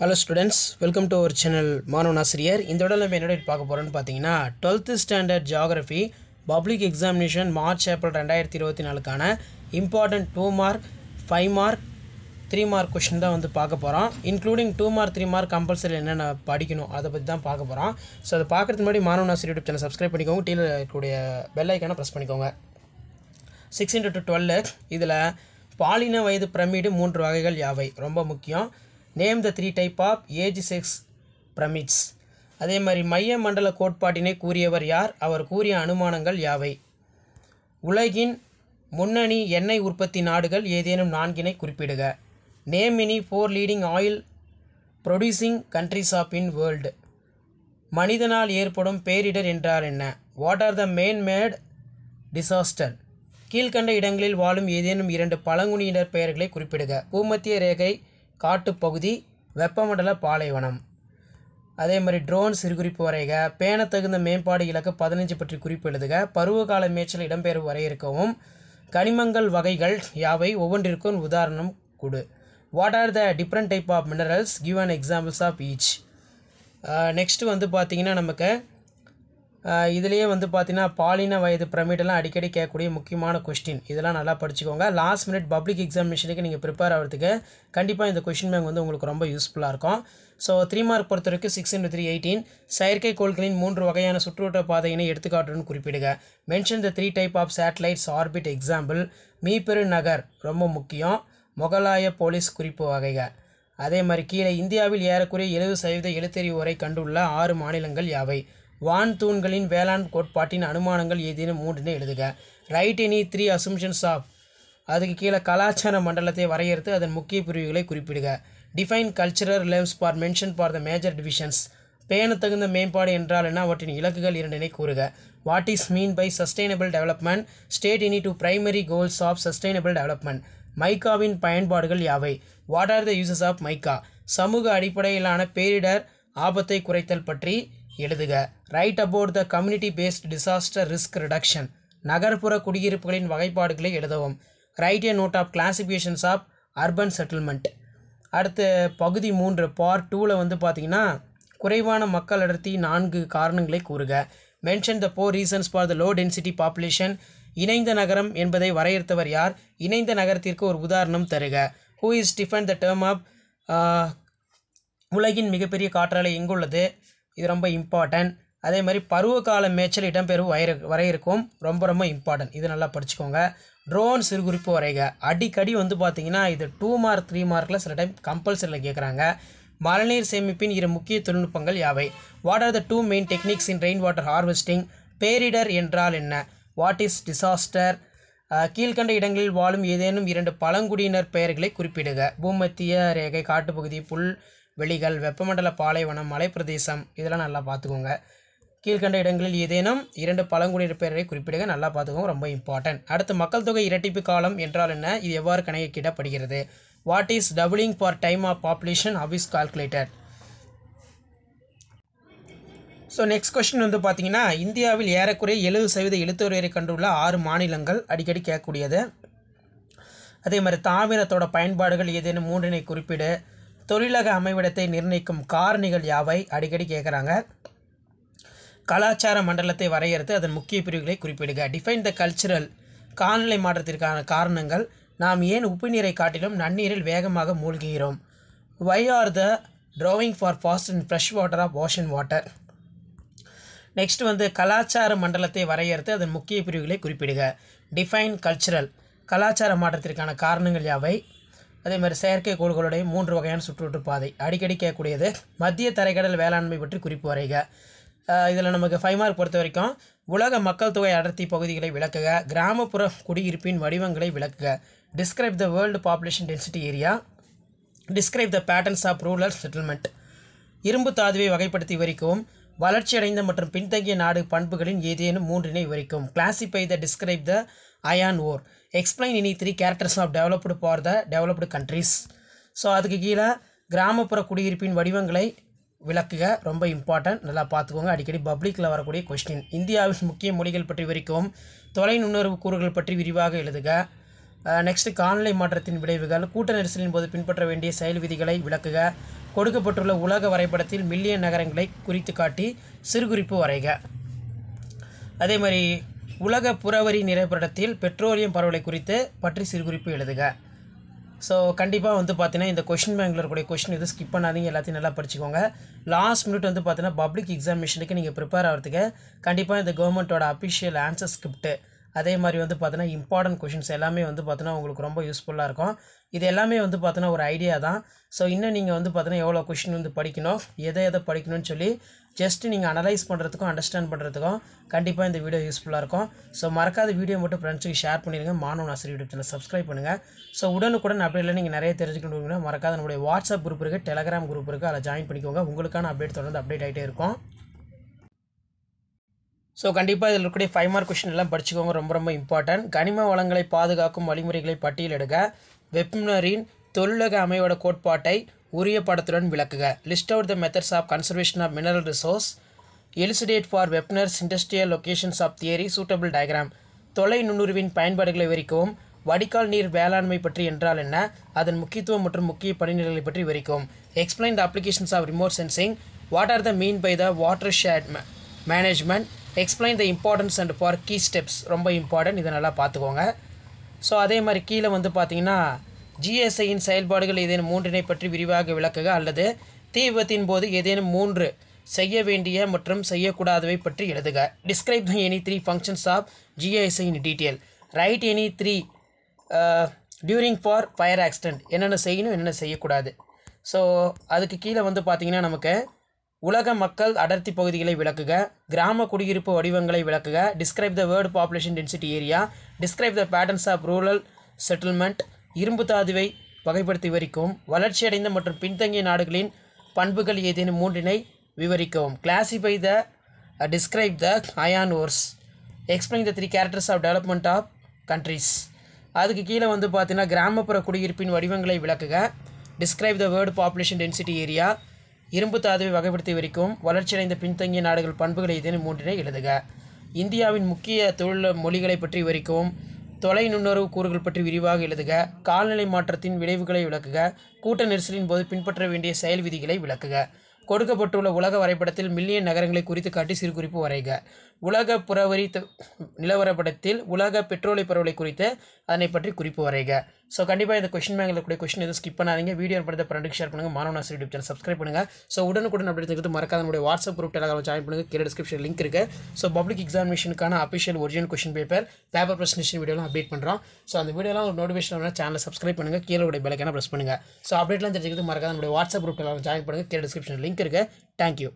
hello students welcome to our channel மாணவன் ஆசிரியர் இந்த விட நம்ம என்னோட பார்க்க போகிறோன்னு பார்த்தீங்கன்னா twelfth standard geography public examination March April ரெண்டாயிரத்தி இருபத்தி நாலுக்கான important two mark five mark three mark question தான் வந்து பார்க்க போகிறோம் including two mark three mark compulsory என்னென்ன படிக்கணும் அதை பற்றி தான் பார்க்க போகிறோம் ஸோ அதை பார்க்குறதுக்கு முன்னாடி மாணவன் ஆசிரியர் யூடியூப் சேனல் சப்ஸ்கிரைப் பண்ணிக்கோங்க டீல இருக்கக்கூடிய பெல் ப்ரெஸ் பண்ணிக்கோங்க சிக்ஸ் இன்ட்டு டு டுவெல் இதில் பாலின வயது பிரமிடு மூன்று வகைகள் யாவை ரொம்ப முக்கியம் name the three type of age sex pyramids அதே மாதிரி மைய மண்டல கோட்பாட்டினை கூறியவர் யார் அவர் கூறிய அனுமானங்கள் யாவை உலகின் முன்னணி எண்ணெய் உற்பத்தி நாடுகள் ஏதேனும் நான்கினை குறிப்பிடுக name any four leading oil producing countries of in world மனிதனால் ஏற்படும் பேரிடர் என்றார் என்ன what are the main made disaster கீழ்கண்ட இடங்களில் வாழும் ஏதேனும் இரண்டு பழங்குடியினர் பெயர்களை குறிப்பிடுக பூமத்திய ரேகை காட்டுப்பகுதி வெப்பமண்டல பாலைவனம் அதே மாதிரி ட்ரோன் சிறுகுறிப்பு வரைக பேண தகுந்த மேம்பாடு இலக்கு பதினஞ்சு பற்றி குறிப்பு எழுதுக பருவகால மேய்ச்சல் இடம்பெயர்வு வரையறுக்கவும் கனிமங்கள் வகைகள் யாவை ஒவ்வொன்றிற்கும் உதாரணம் கொடு what are the different type of minerals give and examples of each next வந்து பார்த்திங்கன்னா நமக்கு இதுலேயே வந்து பார்த்தீங்கன்னா பாலின வயது பிரமிடெல்லாம் அடிக்கடி கேட்கக்கூடிய முக்கியமான கொஸ்டின் இதெல்லாம் நல்லா படிச்சுக்கோங்க லாஸ்ட் மினிட் பப்ளிக் எக்ஸாமினேஷனுக்கு நீங்கள் ப்ரிப்பேர் ஆகிறதுக்கு கண்டிப்பாக இந்த கொஷின் பேங்க் வந்து உங்களுக்கு ரொம்ப யூஸ்ஃபுல்லாக இருக்கும் ஸோ த்ரீ மார்க் பொறுத்த வரைக்கும் சிக்ஸ் இன்டு த்ரீ எயிட்டீன் செயற்கை கோள்களின் மூன்று வகையான சுற்றுவட்ட பாதையினை எடுத்துக்காட்டுன்னு குறிப்பிடுங்க mention the three type of satellites orbit example மீப்பெரு நகர் ரொம்ப முக்கியம் முகலாய போலீஸ் குறிப்பு வகைகள் அதே மாதிரி கீழே இந்தியாவில் ஏறக்குறைய எழுபது சதவீத எழுத்தறிவு வரை கண்டுள்ள ஆறு மாநிலங்கள் யாவை வான் தூண்களின் வேளாண் கோட்பாட்டின் அனுமானங்கள் ஏதேனும் மூன்றுன்னு எழுதுக write any three assumptions of அதுக்கு கீழே கலாச்சார மண்டலத்தை வரையறுத்து அதன் முக்கிய பிரிவுகளை குறிப்பிடுக define cultural levels for mention for the major divisions பேண தகுந்த மேம்பாடு என்றால் என்ன அவற்றின் இலக்குகள் இரண்டினை கூறுக what is mean by sustainable development state any two primary goals of sustainable development மைக்காவின் பயன்பாடுகள் யாவை what are the uses of mica சமூக அடிப்படையிலான பேரிடர் ஆபத்தை குறைத்தல் பற்றி எழுதுக write about the community paste disaster risk reduction நகர்ப்புற குடியிருப்புகளின் வகைப்பாடுகளை எழுதவும் write a note of classifications of urban settlement அடுத்த பகுதி மூன்று பார்ட் டூவில் வந்து பார்த்திங்கன்னா குறைவான மக்கள் அடர்த்தி நான்கு காரணங்களை கூறுக mention the four reasons for the low density population இணைந்த நகரம் என்பதை வரையறுத்தவர் யார் இணைந்த நகரத்திற்கு ஒரு உதாரணம் தருக who is define the term of உலகின் மிகப்பெரிய காற்றாலை எங்குள்ளது இது ரொம்ப இம்பார்ட்டன்ட் அதே மாதிரி பருவகால மேய்ச்சல் இடம்பெறும் வரை இருக்கும் ரொம்ப ரொம்ப இம்பார்ட்டன்ட் இது நல்லா படிச்சுக்கோங்க ட்ரோன் சிறுகுறிப்பு வரைக அடிக்கடி வந்து பார்த்திங்கன்னா இது டூ மார்க் த்ரீ மார்க்கில் சில டைம் கம்பல்சரியில் கேட்குறாங்க மழைநீர் சேமிப்பின் இரு முக்கிய தொழில்நுட்பங்கள் யாவை what are the two main techniques in rain water harvesting பேரிடர் என்றால் என்ன வாட் இஸ் டிசாஸ்டர் கீழ்கண்ட இடங்களில் வாழும் ஏதேனும் இரண்டு பழங்குடியினர் பெயர்களை குறிப்பிடுக பூமத்திய ரேகை காட்டுப்பகுதி புல் வெளிகள் வெப்பமண்டல பாலைவனம் மலைப்பிரதேசம் இதெல்லாம் நல்லா பார்த்துக்கோங்க கீழ்கண்ட இடங்களில் ஏதேனும் இரண்டு பழங்குடியினர் பேரரை குறிப்பிடுக நல்லா பார்த்துக்கோங்க ரொம்ப இம்பார்ட்டன்ட் அடுத்து மக்கள் தொகை இரட்டிப்பு காலம் என்றால் என்ன இது எவ்வாறு கணக்கிடப்படுகிறது what is doubling for time of population how is calculator so next question வந்து பார்த்தீங்கன்னா இந்தியாவில் ஏறக்குறைய எழுபது சதவீத எழுத்துறையை கண்டுள்ள ஆறு மாநிலங்கள் அடிக்கடி கேட்கக்கூடியது அதே மாதிரி தாமிரத்தோட பயன்பாடுகள் ஏதேனும் மூன்றினை குறிப்பிடு தொழிலக அமைவிடத்தை நிர்ணயிக்கும் காரணிகள் யாவை அடிக்கடி கேட்குறாங்க கலாச்சார மண்டலத்தை வரையறுத்து அதன் முக்கிய பிரிவுகளை குறிப்பிடுக டிஃபைன் த கல்ச்சுரல் காலநிலை மாற்றத்திற்கான காரணங்கள் நாம் ஏன் உப்புநீரை காட்டிலும் நன்னீரில் வேகமாக மூழ்குகிறோம் why are the drowning for fast and fresh water of ocean water next வந்து கலாச்சார மண்டலத்தை வரையறுத்து அதன் முக்கிய பிரிவுகளை குறிப்பிடுக டிஃபைன் கல்ச்சுரல் கலாச்சார மாற்றத்திற்கான காரணங்கள் யாவை அதே மாதிரி செயற்கை கோள்களுடைய மூன்று வகையான பாதை அடிக்கடி கேட்கக்கூடியது மத்திய தரைக்கடல் வேளாண்மை பற்றி குறிப்பு வரைக இதில் நமக்கு ஃபைவ் மார்க் பொறுத்த வரைக்கும் உலக மக்கள் தொகை அடர்த்தி பகுதிகளை விளக்குக கிராமப்புற குடியிருப்பின் வடிவங்களை விளக்குக describe the world population density area describe the patterns of rural settlement இரும்பு தாதுவை வகைப்படுத்தி விவரிக்கவும் வளர்ச்சியடைந்த மற்றும் பின்தங்கிய நாடு பண்புகளின் ஏதேனும் மூன்றினை விவரிக்கும் classify the describe the iron ore explain any three characters of developed for the developed countries so அதுக்கு கீழே கிராமப்புற குடியிருப்பின் வடிவங்களை விளக்குக ரொம்ப இம்பார்ட்டன்ட் நல்லா பார்த்துக்கோங்க அடிக்கடி பப்ளிக்கில் வரக்கூடிய கொஸ்டின் இந்தியாவின் முக்கிய மொழிகள் பற்றி விவரிக்கவும் தொலை நுண்ணறிவு கூறுகள் பற்றி விரிவாக எழுதுக நெக்ஸ்ட்டு காலநிலை மாற்றத்தின் விளைவுகள் கூட்ட நெரிசலின் போது பின்பற்ற வேண்டிய செயல் விதிகளை விளக்குக கொடுக்கப்பட்டுள்ள உலக வரைபடத்தில் மில்லியன் நகரங்களை குறித்து காட்டி சிறுகுறிப்பு வரைக அதே மாதிரி உலக புறவரி நிறைப்படத்தில் பெட்ரோலியம் பரவலை குறித்து பற்றி சிறுகுறிப்பு எழுதுக ஸோ கண்டிப்பாக வந்து பார்த்தீங்கன்னா இந்த கொஷின் பேங்கில் இருக்கக்கூடிய கொஷின் எதுவும் ஸ்கிப் பண்ணாதீங்க எல்லாத்தையும் நல்லா படிச்சுக்கோங்க லாஸ்ட் மினிட் வந்து பார்த்தீங்கன்னா பப்ளிக் எக்ஸாமினேஷனுக்கு நீங்கள் ப்ரிப்பேர் ஆகிறதுக்கு கண்டிப்பாக இந்த கவர்மெண்ட்டோட அஃபிஷியல் ஆன்சர் ஸ்கிரிப்ட்டு அதே மாதிரி வந்து பார்த்தினா இம்பார்ட்டன்ட் கொஷின்ஸ் எல்லாமே வந்து பார்த்தினா உங்களுக்கு ரொம்ப யூஸ்ஃபுல்லாக இருக்கும் இது எல்லாமே வந்து பார்த்தோன்னா ஒரு ஐடியா தான் ஸோ இன்னும் நீங்கள் வந்து பார்த்தீங்கன்னா எவ்வளோ கொஷின் வந்து படிக்கணும் எதை எதை படிக்கணும்னு சொல்லி ஜஸ்ட் நீங்கள் அனலைஸ் பண்ணுறதுக்கும் அண்டர்ஸ்டாண்ட் பண்ணுறதுக்கும் கண்டிப்பாக இந்த வீடியோ யூஸ்ஃபுல்லாக இருக்கும் ஸோ மறக்காத வீடியோ மட்டும் ஃப்ரெண்ட்ஸுக்கு ஷேர் பண்ணிடுங்க மாணவன் ஆசிரியர் யூடியூப் சேனல் சப்ஸ்கிரைப் பண்ணுங்கள் ஸோ உடனுக்குடன் இல்லை நீங்கள் நிறைய தெரிஞ்சுக்கணும்னா மறக்காத நம்மளுடைய வாட்ஸ்அப் குரூப் இருக்குது டெலகிராம் குரூப் இருக்குது அதில் ஜாயின் பண்ணிக்கோங்க உங்களுக்கான அப்டேட் தொடர்ந்து அப்டேட் ஆகிட்டே இருக்கும் ஸோ கண்டிப்பாக இதில் இருக்கக்கூடிய ஃபைவ் மார்க் கொஷின் எல்லாம் படிச்சுக்கோங்க ரொம்ப ரொம்ப இம்பார்ட்டன்ட் கனிம வளங்களை பாதுகாக்கும் வழிமுறைகளை பட்டியலிடுக வெப்னரின் தொழிலக அமையோட கோட்பாட்டை உரிய படத்துடன் விளக்குக list out the methods of conservation of mineral resource elucidate for Weber's industrial locations of theory suitable diagram தொலை நுண்ணுருவின் பயன்பாடுகளை விவரிக்கவும் வடிகால் நீர் வேளாண்மை பற்றி என்றால் என்ன அதன் முக்கியத்துவம் மற்றும் முக்கிய பணிநிலைகளை பற்றி விவரிக்கும் explain the applications of remote sensing what are the mean by the watershed management explain the importance and for key steps ரொம்ப இம்பார்ட்டன்ட் இதை நல்லா பார்த்துக்கோங்க ஸோ அதே மாதிரி கீழே வந்து பார்த்தீங்கன்னா ஜிஎஸ்ஐயின் செயல்பாடுகள் ஏதேனும் மூன்றினை பற்றி விரிவாக விளக்குக அல்லது தீ விபத்தின் போது ஏதேனும் மூன்று செய்ய வேண்டிய மற்றும் செய்யக்கூடாதவை பற்றி எழுதுக describe the any three functions of GSI detail write any three during for fire accident என்னென்ன செய்யணும் என்னென்ன செய்யக்கூடாது ஸோ அதுக்கு கீழே வந்து பார்த்திங்கன்னா நமக்கு உலக மக்கள் அடர்த்தி பகுதிகளை விளக்குக கிராம குடியிருப்பு வடிவங்களை விளக்குக describe the world population density area describe the patterns of rural settlement இரும்பு தாதுவை வகைப்படுத்தி விவரிக்கவும் வளர்ச்சியடைந்த மற்றும் பின்தங்கிய நாடுகளின் பண்புகள் ஏதேனும் மூன்றினை விவரிக்கவும் classify the describe the iron ores explain the three characters of development of countries அதுக்கு கீழே வந்து பார்த்தீங்கன்னா கிராமப்புற குடியிருப்பின் வடிவங்களை விளக்குக describe the world population density area இரும்பு தாதுவை வகைப்படுத்தி வரைக்கும் வளர்ச்சியடைந்த பின்தங்கிய நாடுகள் பண்புகளை இதனில் மூன்றினை எழுதுக இந்தியாவின் முக்கிய தொழில் மொழிகளை பற்றி வரைக்கும் தொலை நுண்ணறிவு கூறுகள் பற்றி விரிவாக எழுதுக கால்நிலை மாற்றத்தின் விளைவுகளை விளக்குக கூட்ட நெரிசலின் போது பின்பற்ற வேண்டிய செயல் விதிகளை விளக்குக கொடுக்கப்பட்டுள்ள உலக வரைபடத்தில் மில்லியன் நகரங்களை குறித்து காட்டி சிறுகுறிப்பு வரைக உலக புறவரி நிலவரப்படத்தில் உலக பெட்ரோலிய பரவலை குறித்து அதனை பற்றி குறிப்பு வரைக ஸோ கண்டிப்பாக இந்த கொஷின் பேங்கில் கூடிய கொஷின் எதுவும் ஸ்கிப் பண்ணாதீங்க வீடியோ படத்தை ஃப்ரெண்டுக்கு ஷேர் பண்ணுங்கள் மாணவனாசி யூடியூப் சேனல் சப்ஸ்கிரைப் பண்ணுங்கள் ஸோ உடனுக்குடன் அப்டேட் மறக்காத நம்முடைய வாட்ஸ்அப் குரூப் டெலகிராம் ஜாயின் பண்ணுங்கள் கீழே டிஸ்கிரிப்ஷன் லிங்க் இருக்குது ஸோ பப்ளிக் எக்ஸாமினேஷனுக்கான official original question paper paper presentation வீடியோலாம் அப்டேட் பண்ணுறோம் ஸோ அந்த வீடியோலாம் ஒரு நோட்டிஃபிகேஷன் வேணால் சேனலை சப்ஸ்கிரைப் பண்ணுங்கள் கீழே உடைய பெலக்கான ப்ரெஸ் பண்ணுங்கள் ஸோ அப்டேட்லாம் தெரிஞ்சுக்கிறது மறக்காத நம்முடைய வாட்ஸ்அப் குரூப் டெலகிராம் ஜாயின் பண்ணுங்கள் கீழே டிஸ்கிரிப்ஷன் லிங்க் இருக்குது தேங்க்யூ